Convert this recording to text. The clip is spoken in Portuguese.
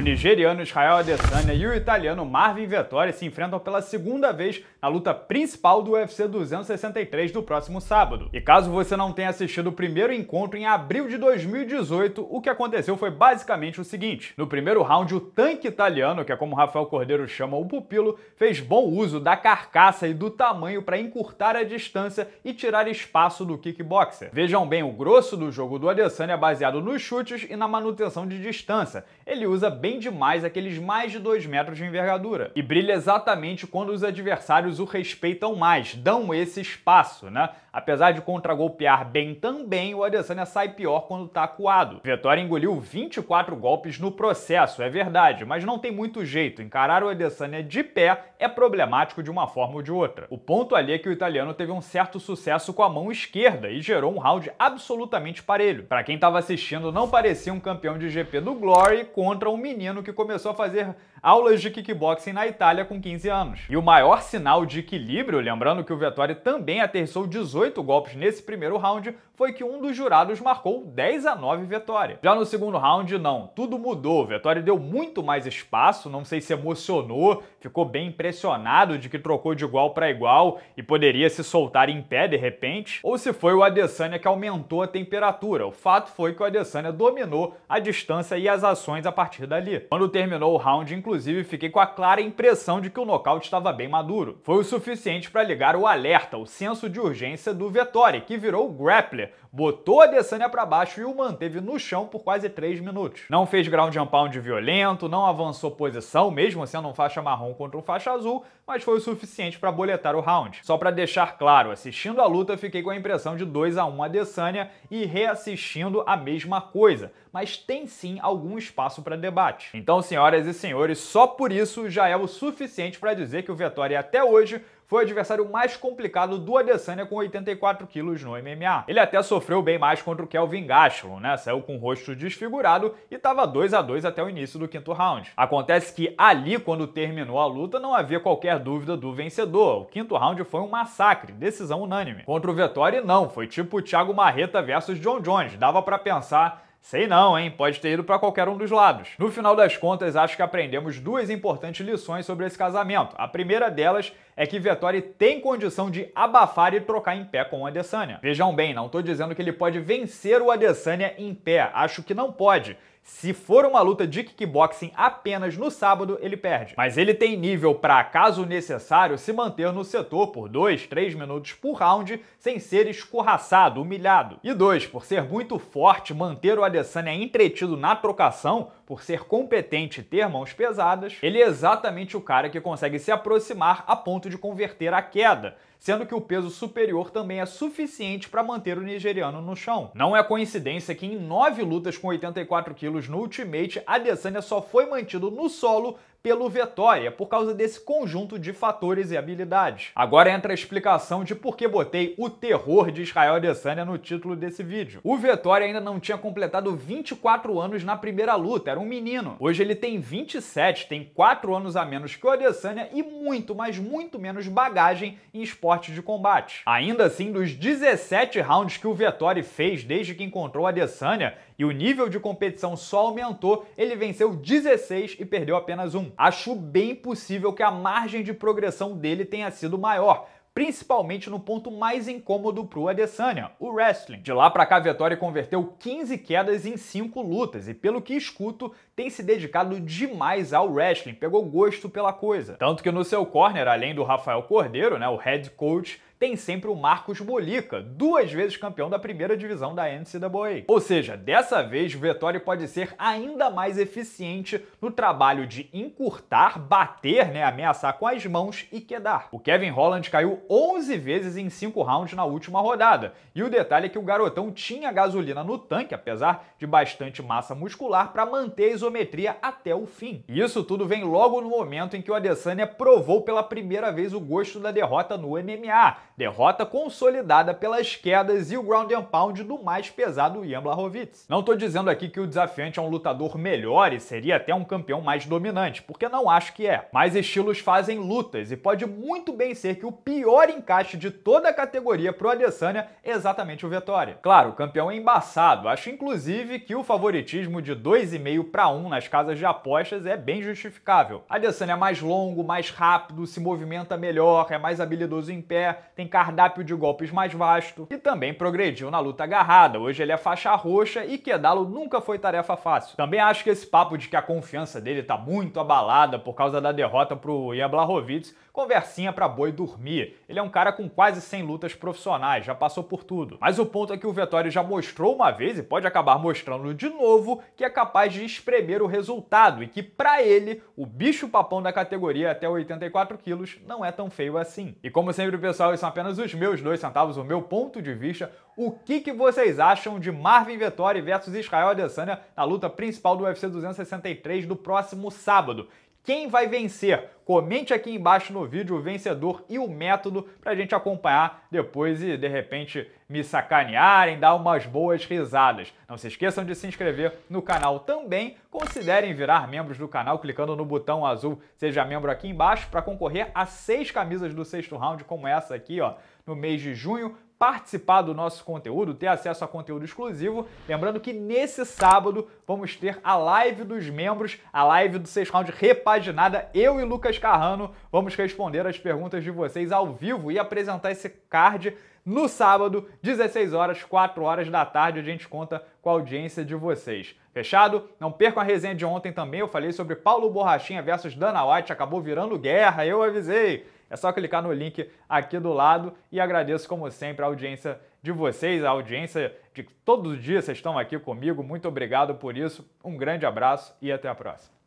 O nigeriano Israel Adesanya e o italiano Marvin Vettori se enfrentam pela segunda vez na luta principal do UFC 263 do próximo sábado. E caso você não tenha assistido o primeiro encontro em abril de 2018, o que aconteceu foi basicamente o seguinte: no primeiro round, o tanque italiano, que é como Rafael Cordeiro chama o pupilo, fez bom uso da carcaça e do tamanho para encurtar a distância e tirar espaço do kickboxer. Vejam bem, o grosso do jogo do Adesanya é baseado nos chutes e na manutenção de distância. Ele usa bem bem demais aqueles mais de 2 metros de envergadura. E brilha exatamente quando os adversários o respeitam mais, dão esse espaço, né? Apesar de contragolpear bem também, o Adesanya sai pior quando tá acuado. Vettori engoliu 24 golpes no processo, é verdade, mas não tem muito jeito. Encarar o Adesanya de pé é problemático de uma forma ou de outra. O ponto ali é que o italiano teve um certo sucesso com a mão esquerda e gerou um round absolutamente parelho. Para quem estava assistindo, não parecia um campeão de GP do Glory contra um menino que começou a fazer aulas de kickboxing na Itália com 15 anos. E o maior sinal de equilíbrio, lembrando que o Vettori também aterrissou 18 18 golpes nesse primeiro round foi que um dos jurados marcou 10 a 9 Vitória. Já no segundo round, não, tudo mudou. Vitória deu muito mais espaço, não sei se emocionou, ficou bem impressionado de que trocou de igual para igual e poderia se soltar em pé de repente, ou se foi o Adesanya que aumentou a temperatura. O fato foi que o Adesanya dominou a distância e as ações a partir dali. Quando terminou o round, inclusive, fiquei com a clara impressão de que o nocaute estava bem maduro. Foi o suficiente para ligar o alerta, o senso de urgência sequência do Vettori, que virou grappler, botou a Adesanya para baixo e o manteve no chão por quase 3 minutos. Não fez ground and pound violento, não avançou posição, mesmo sendo um faixa marrom contra um faixa azul, mas foi o suficiente para boletar o round. Só para deixar claro, assistindo a luta fiquei com a impressão de 2 a 1 a Adesanya e reassistindo a mesma coisa, mas tem sim algum espaço para debate. Então, senhoras e senhores, só por isso já é o suficiente para dizer que o Vettori até hoje foi o adversário mais complicado do Adesanya com 84 quilos no MMA. Ele até sofreu bem mais contra o Kelvin Gastelum, né? Saiu com o rosto desfigurado e estava 2 a 2 até o início do quinto round. Acontece que ali, quando terminou a luta, não havia qualquer dúvida do vencedor. O quinto round foi um massacre, decisão unânime. Contra o Vettori, não. Foi tipo Thiago Marreta versus John Jones. Dava para pensar Sei não, hein? Pode ter ido para qualquer um dos lados. No final das contas, acho que aprendemos duas importantes lições sobre esse casamento. A primeira delas é que Vettori tem condição de abafar e trocar em pé com o Adesanya. Vejam bem, não estou dizendo que ele pode vencer o Adesanya em pé, acho que não pode, se for uma luta de kickboxing apenas no sábado, ele perde. Mas ele tem nível para, caso necessário, se manter no setor por 2, 3 minutos por round sem ser escorraçado, humilhado. E dois, por ser muito forte, manter o Adesanya entretido na trocação, por ser competente e ter mãos pesadas, ele é exatamente o cara que consegue se aproximar a ponto de converter a queda sendo que o peso superior também é suficiente para manter o nigeriano no chão. Não é coincidência que em nove lutas com 84 quilos no Ultimate, Adesanya só foi mantido no solo pelo é por causa desse conjunto de fatores e habilidades. Agora entra a explicação de por que botei o terror de Israel Adesanya no título desse vídeo. O Vitória ainda não tinha completado 24 anos na primeira luta, era um menino. Hoje ele tem 27, tem 4 anos a menos que o Adesanya e muito, mas muito menos bagagem em esporte de combate. Ainda assim, dos 17 rounds que o Vettori fez desde que encontrou a Adesanya, e o nível de competição só aumentou, ele venceu 16 e perdeu apenas um. Acho bem possível que a margem de progressão dele tenha sido maior, principalmente no ponto mais incômodo pro Adesanya, o wrestling. De lá para cá, Vettori converteu 15 quedas em 5 lutas e, pelo que escuto, tem se dedicado demais ao wrestling, pegou gosto pela coisa. Tanto que no seu corner, além do Rafael Cordeiro, né, o head coach, tem sempre o Marcos Bolica, duas vezes campeão da primeira divisão da NCAA. Ou seja, dessa vez o Vettori pode ser ainda mais eficiente no trabalho de encurtar, bater, né, ameaçar com as mãos e quedar. O Kevin Holland caiu 11 vezes em 5 rounds na última rodada. E o detalhe é que o garotão tinha gasolina no tanque, apesar de bastante massa muscular, para manter a isometria até o fim. E isso tudo vem logo no momento em que o Adesanya provou pela primeira vez o gosto da derrota no MMA, derrota consolidada pelas quedas e o ground and pound do mais pesado Ian Blachowicz. Não estou dizendo aqui que o desafiante é um lutador melhor e seria até um campeão mais dominante, porque não acho que é. Mas estilos fazem lutas e pode muito bem ser que o pior encaixe de toda a categoria pro Adesanya é exatamente o Vitória. Claro, o campeão é embaçado. Acho inclusive que o favoritismo de 2,5 para 1 nas casas de apostas é bem justificável. Adesanya é mais longo, mais rápido, se movimenta melhor, é mais habilidoso em pé, tem cardápio de golpes mais vasto e também progrediu na luta agarrada. Hoje ele é faixa roxa e quedá-lo nunca foi tarefa fácil. Também acho que esse papo de que a confiança dele tá muito abalada por causa da derrota pro Ian Blachowicz, conversinha pra boi dormir. Ele é um cara com quase 100 lutas profissionais, já passou por tudo. Mas o ponto é que o Vettori já mostrou uma vez e pode acabar mostrando de novo que é capaz de espremer o resultado e que para ele o bicho papão da categoria até 84 quilos não é tão feio assim. E como sempre pessoal, isso é uma apenas os meus dois centavos, o meu ponto de vista, o que, que vocês acham de Marvin Vettori versus Israel Adesanya na luta principal do UFC 263 do próximo sábado. Quem vai vencer? Comente aqui embaixo no vídeo o vencedor e o método para a gente acompanhar depois e de repente me sacanearem, dar umas boas risadas. Não se esqueçam de se inscrever no canal também. Considerem virar membros do canal clicando no botão azul Seja Membro aqui embaixo para concorrer a seis camisas do sexto round, como essa aqui, ó, no mês de junho participar do nosso conteúdo, ter acesso a conteúdo exclusivo. Lembrando que nesse sábado vamos ter a live dos membros, a live do 6 Round repaginada. Eu e Lucas Carrano vamos responder as perguntas de vocês ao vivo e apresentar esse card no sábado, 16 horas, 4 horas da tarde, a gente conta com a audiência de vocês. Fechado? Não percam a resenha de ontem também, eu falei sobre Paulo Borrachinha versus Dana White, acabou virando guerra, eu avisei. É só clicar no link aqui do lado e agradeço, como sempre, a audiência de vocês, a audiência de todos os dias vocês estão aqui comigo. Muito obrigado por isso. Um grande abraço e até a próxima.